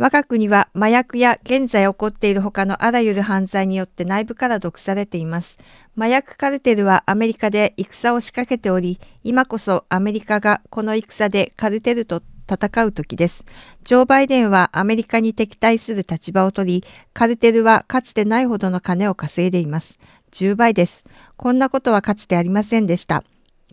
我が国は麻薬や現在起こっている他のあらゆる犯罪によって内部から毒されています。麻薬カルテルはアメリカで戦を仕掛けており、今こそアメリカがこの戦でカルテルと戦う時です。ジョー・バイデンはアメリカに敵対する立場を取り、カルテルはかつてないほどの金を稼いでいます。10倍です。こんなことはかつてありませんでした。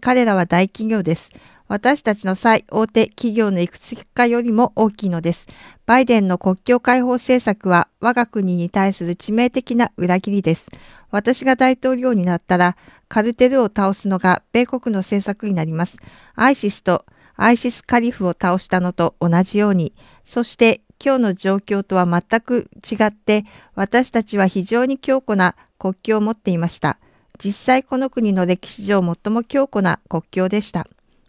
彼らは大企業です。私たちの際、大手企業のいくつかよりも大きいのです。バイデンの国境開放政策は我が国に対する致命的な裏切りです。私が大統領になったら、カルテルを倒すのが米国の政策になります。アイシスとアイシスカリフを倒したのと同じように、そして今日の状況とは全く違って、私たちは非常に強固な国境を持っていました。実際この国の歴史上最も強固な国境でした。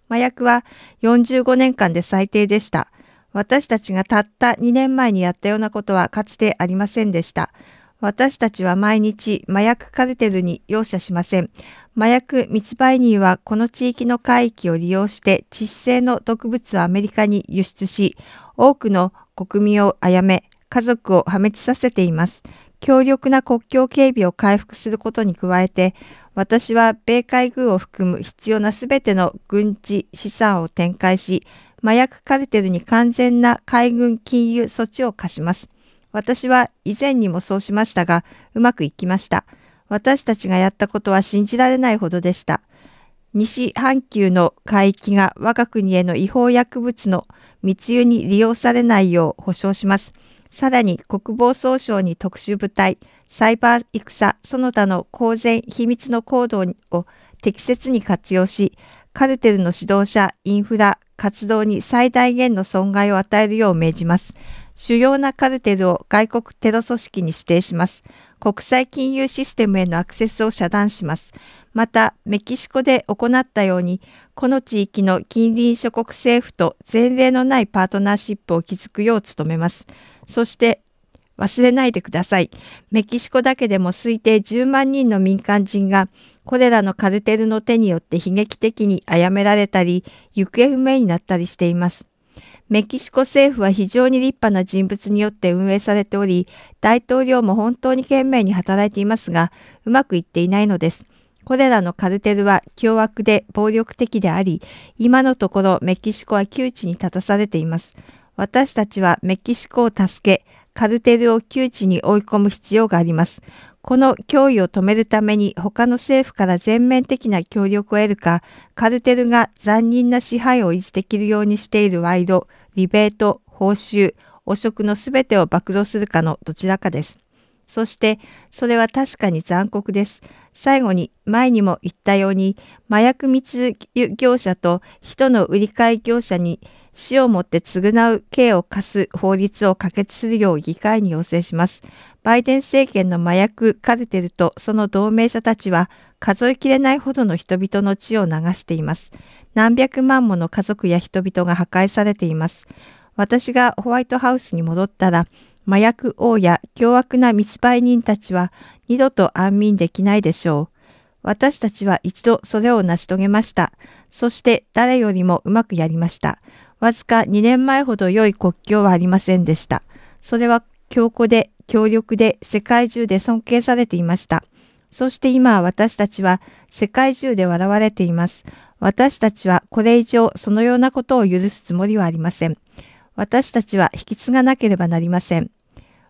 麻薬は45年間で最低でした。私たちがたった2年前にやったようなことはかつてありませんでした。私たちは毎日麻薬カルテルに容赦しません。麻薬密売人はこの地域の海域を利用して致死性の毒物をアメリカに輸出し、多くの国民を殺め、家族を破滅させています。強力な国境警備を回復することに加えて、私は米海軍を含む必要なすべての軍事資産を展開し、麻薬カルテルに完全な海軍禁輸措置を課します。私は以前にもそうしましたが、うまくいきました。私たちがやったことは信じられないほどでした。西半球の海域が我が国への違法薬物の密輸に利用されないよう保証します。さらに国防総省に特殊部隊、サイバー戦、その他の公然秘密の行動を適切に活用し、カルテルの指導者、インフラ、活動に最大限の損害を与えるよう命じます。主要なカルテルを外国テロ組織に指定します。国際金融システムへのアクセスを遮断します。また、メキシコで行ったように、この地域の近隣諸国政府と前例のないパートナーシップを築くよう努めます。そして、忘れないでください。メキシコだけでも推定10万人の民間人が、これらのカルテルの手によって悲劇的に殺められたり、行方不明になったりしています。メキシコ政府は非常に立派な人物によって運営されており、大統領も本当に懸命に働いていますが、うまくいっていないのです。これらのカルテルは凶悪で暴力的であり、今のところメキシコは窮地に立たされています。私たちはメキシコを助け、カルテルを窮地に追い込む必要があります。この脅威を止めるために他の政府から全面的な協力を得るか、カルテルが残忍な支配を維持できるようにしている賄賂、リベート、報酬、汚職のすべてを暴露するかのどちらかです。そして、それは確かに残酷です。最後に、前にも言ったように、麻薬密輸業者と人の売り買い業者に死をもって償う刑を課す法律を可決するよう議会に要請します。バイデン政権の麻薬カルテルとその同盟者たちは数えきれないほどの人々の血を流しています。何百万もの家族や人々が破壊されています。私がホワイトハウスに戻ったら、麻薬王や凶悪な密売人たちは二度と安眠できないでしょう。私たちは一度それを成し遂げました。そして誰よりもうまくやりました。わずか2年前ほど良い国境はありませんでした。それは強固で強力で世界中で尊敬されていました。そして今私たちは世界中で笑われています。私たちはこれ以上そのようなことを許すつもりはありません。私たちは引き継がなければなりません。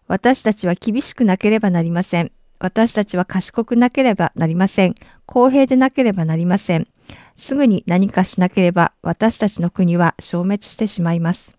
私たちは厳しくなければなりません。私たちは賢くなければなりません。公平でなければなりません。すぐに何かしなければ私たちの国は消滅してしまいます。